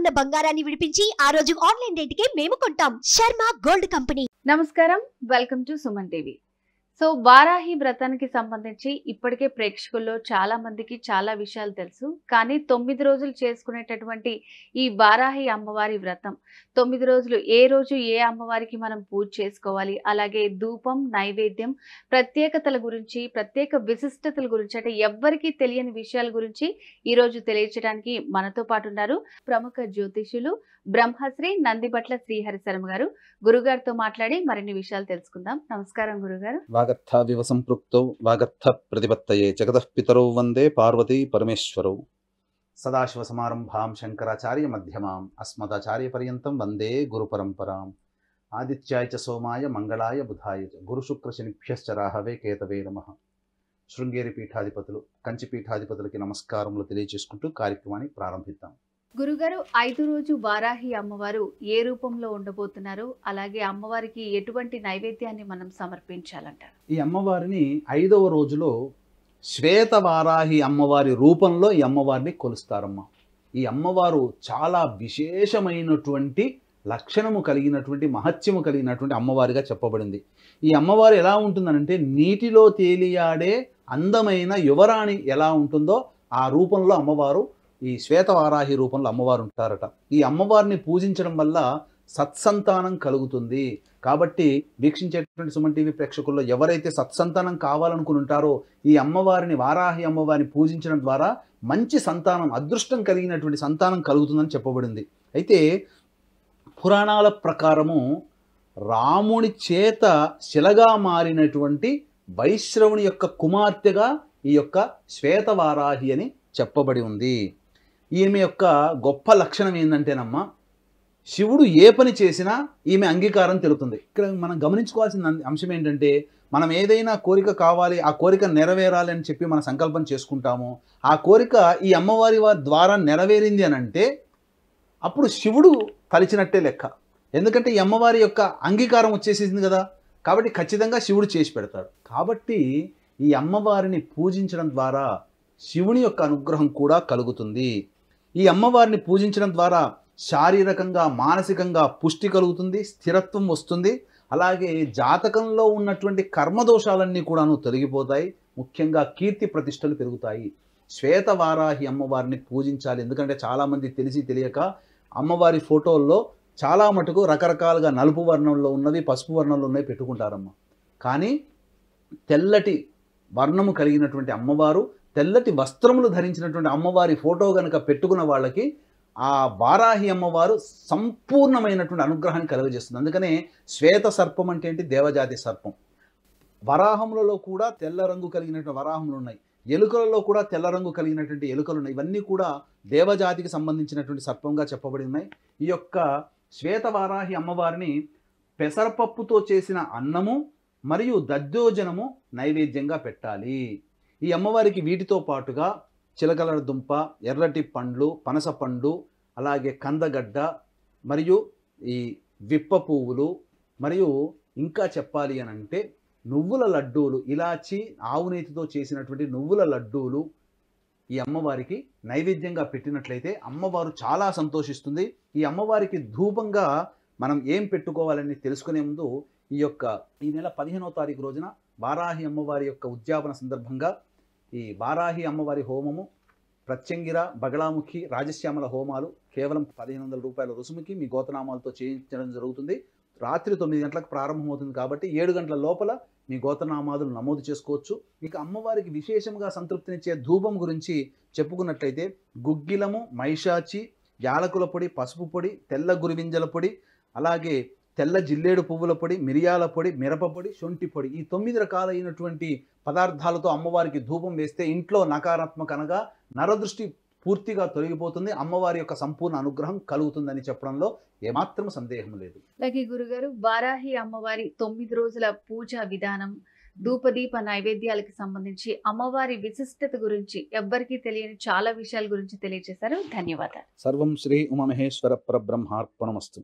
ఉన్న బంగారాన్ని విడిపించి ఆ రోజు ఆన్లైన్ కి మేము కొంటాం శర్మ గోల్డ్ కంపెనీ నమస్కారం welcome to Suman TV so Varahi వ్రతానికి సంబంధించి ఇప్పటికే ప్రేక్షకుల్లో చాలా మందికి చాలా విషయాలు తెలుసు కానీ తొమ్మిది రోజులు చేసుకునేటటువంటి ఈ వారాహి అమ్మవారి వ్రతం తొమ్మిది రోజులు ఏ రోజు ఏ అమ్మవారికి మనం పూజ చేసుకోవాలి అలాగే ధూపం నైవేద్యం ప్రత్యేకతల గురించి ప్రత్యేక విశిష్టతల గురించి అంటే ఎవ్వరికీ తెలియని విషయాల గురించి ఈ రోజు తెలియజేయడానికి మనతో పాటు ఉన్నారు ప్రముఖ జ్యోతిషులు బ్రహ్మశ్రీ నందిబట్ల శ్రీహరిశరం గారు గురుగారితో మాట్లాడి మరిన్ని విషయాలు తెలుసుకుందాం నమస్కారం గురుగారు వాగర్థావివ సంపృక్తౌ వాగర్థ ప్రతిపత్తయే జగతః పితరౌ వందే పార్వతీ పరమేశ్వరౌ సమారంభాం శంకరాచార్య మధ్యమాం అస్మదాచార్యపర్యంతం వందే గురు పరంపరాం ఆదిత్యాయ చ సోమాయ మంగళాయ బుధాయ చ గురుశుక్రశనిభ్యశ్చ రాహవే కేతవే నమ శృంగేరి పీఠాధిపతులు కంచి పీఠాధిపతులకి నమస్కారములు తెలియచేసుకుంటూ కార్యక్రమాన్ని ప్రారంభిద్దాం గురుగారు ఐదు రోజు వారాహి అమ్మవారు ఏ రూపంలో ఉండబోతున్నారు అలాగే అమ్మవారికి ఎటువంటి నైవేద్యాన్ని మనం సమర్పించాలంటారు ఈ అమ్మవారిని ఐదవ రోజులో శ్వేత వారాహి అమ్మవారి రూపంలో ఈ అమ్మవారిని కొలుస్తారమ్మ ఈ అమ్మవారు చాలా విశేషమైనటువంటి లక్షణము కలిగినటువంటి మహత్యము కలిగినటువంటి అమ్మవారిగా చెప్పబడింది ఈ అమ్మవారు ఎలా ఉంటుందనంటే నీటిలో తేలియాడే అందమైన యువరాణి ఎలా ఉంటుందో ఆ రూపంలో అమ్మవారు ఈ శ్వేతవారాహి రూపంలో అమ్మవారు ఉంటారట ఈ అమ్మవారిని పూజించడం వల్ల సత్సంతానం కలుగుతుంది కాబట్టి వీక్షించేటువంటి సుమన్ టీవీ ప్రేక్షకుల్లో ఎవరైతే సత్సంతానం కావాలనుకుని ఉంటారో ఈ అమ్మవారిని వారాహి అమ్మవారిని పూజించడం ద్వారా మంచి సంతానం అదృష్టం కలిగినటువంటి సంతానం కలుగుతుందని చెప్పబడింది అయితే పురాణాల ప్రకారము రాముని చేత శిలగా మారినటువంటి వైశ్రవుని యొక్క కుమార్తెగా ఈ యొక్క శ్వేతవారాహి అని చెప్పబడి ఉంది ఈమె యొక్క గొప్ప లక్షణం ఏంటంటేనమ్మా శివుడు ఏ పని చేసినా ఈమె అంగీకారం తెలుపుతుంది ఇక్కడ మనం గమనించుకోవాల్సిన అంశం ఏంటంటే మనం ఏదైనా కోరిక కావాలి ఆ కోరిక నెరవేరాలి అని చెప్పి మనం సంకల్పం చేసుకుంటాము ఆ కోరిక ఈ అమ్మవారి వారి ద్వారా నెరవేరింది అని అంటే అప్పుడు శివుడు తలిచినట్టే లెక్క ఎందుకంటే ఈ అమ్మవారి యొక్క అంగీకారం వచ్చేసింది కదా కాబట్టి ఖచ్చితంగా శివుడు చేసి పెడతాడు కాబట్టి ఈ అమ్మవారిని పూజించడం ద్వారా శివుని యొక్క అనుగ్రహం కూడా కలుగుతుంది ఈ అమ్మవారిని పూజించడం ద్వారా శారీరకంగా మానసికంగా పుష్టి కలుగుతుంది స్థిరత్వం వస్తుంది అలాగే జాతకంలో ఉన్నటువంటి కర్మదోషాలన్నీ కూడాను తొలగిపోతాయి ముఖ్యంగా కీర్తి ప్రతిష్టలు పెరుగుతాయి శ్వేతవారాహి అమ్మవారిని పూజించాలి ఎందుకంటే చాలామంది తెలిసి తెలియక అమ్మవారి ఫోటోల్లో చాలా మటుకు రకరకాలుగా నలుపు వర్ణంలో ఉన్నవి పసుపు వర్ణంలో ఉన్నవి పెట్టుకుంటారమ్మ కానీ తెల్లటి వర్ణము కలిగినటువంటి అమ్మవారు తెల్లటి వస్త్రములు ధరించినటువంటి అమ్మవారి ఫోటో కనుక పెట్టుకున్న వాళ్ళకి ఆ వారాహి అమ్మవారు సంపూర్ణమైనటువంటి అనుగ్రహాన్ని కలుగజేస్తుంది అందుకనే శ్వేత సర్పం అంటే ఏంటి దేవజాతి సర్పం వరాహములలో కూడా తెల్ల రంగు కలిగినటువంటి వరాహములు ఉన్నాయి ఎలుకలలో కూడా తెల్ల రంగు కలిగినటువంటి ఎలుకలు ఉన్నాయి ఇవన్నీ కూడా దేవజాతికి సంబంధించినటువంటి సర్పంగా చెప్పబడి ఉన్నాయి ఈ యొక్క శ్వేత వారాహి అమ్మవారిని పెసరపప్పుతో చేసిన అన్నము మరియు దద్దోజనము నైవేద్యంగా పెట్టాలి ఈ అమ్మవారికి వీటితో పాటుగా చిలకల దుంప ఎర్రటి పండ్లు పనస పండ్లు అలాగే కందగడ్డ మరియు ఈ విప్ప పువ్వులు మరియు ఇంకా చెప్పాలి అని అంటే నువ్వుల లడ్డూలు ఇలాచి ఆవు నేతితో చేసినటువంటి నువ్వుల లడ్డూలు ఈ అమ్మవారికి నైవేద్యంగా పెట్టినట్లయితే అమ్మవారు చాలా సంతోషిస్తుంది ఈ అమ్మవారికి ధూపంగా మనం ఏం పెట్టుకోవాలని తెలుసుకునే ముందు ఈ యొక్క ఈ నెల పదిహేనో తారీఖు రోజున బారాహి అమ్మవారి యొక్క ఉద్యాపన సందర్భంగా ఈ బారాహి అమ్మవారి హోమము ప్రత్యంగిర బగళాముఖి రాజశ్యామల హోమాలు కేవలం పదిహేను వందల రూపాయల రుసుముకి మీ గోతనామాలతో చేయించడం జరుగుతుంది రాత్రి తొమ్మిది గంటలకు ప్రారంభమవుతుంది కాబట్టి ఏడు గంటల లోపల మీ గోతనామాదులు నమోదు చేసుకోవచ్చు ఇక అమ్మవారికి విశేషంగా సంతృప్తినిచ్చే ధూపం గురించి చెప్పుకున్నట్లయితే గుగ్గిలము మైషాచి యాలకుల పొడి పసుపు పొడి తెల్ల గురివింజల పొడి అలాగే తెల్ల జిల్లేడు పువ్వుల పొడి మిరియాల పొడి మిరప పొడి శొంఠి పొడి ఈ తొమ్మిది రకాలైనటువంటి పదార్థాలతో అమ్మవారికి ధూపం వేస్తే ఇంట్లో నకారాత్మక అనగా నరదృష్టి పూర్తిగా తొలగిపోతుంది అమ్మవారి యొక్క సంపూర్ణ అనుగ్రహం కలుగుతుందని చెప్పడంలో ఏమాత్రం సందేహం లేదు అలాగే గురుగారు వారాహి అమ్మవారి తొమ్మిది రోజుల పూజా విధానం ధూపదీప నైవేద్యాలకు సంబంధించి అమ్మవారి విశిష్టత గురించి ఎవ్వరికీ తెలియని చాలా విషయాల గురించి తెలియజేశారు ధన్యవాదాలు సర్వం శ్రీ ఉమమహేశ్వర పరబ్రహ్మార్పణమస్తు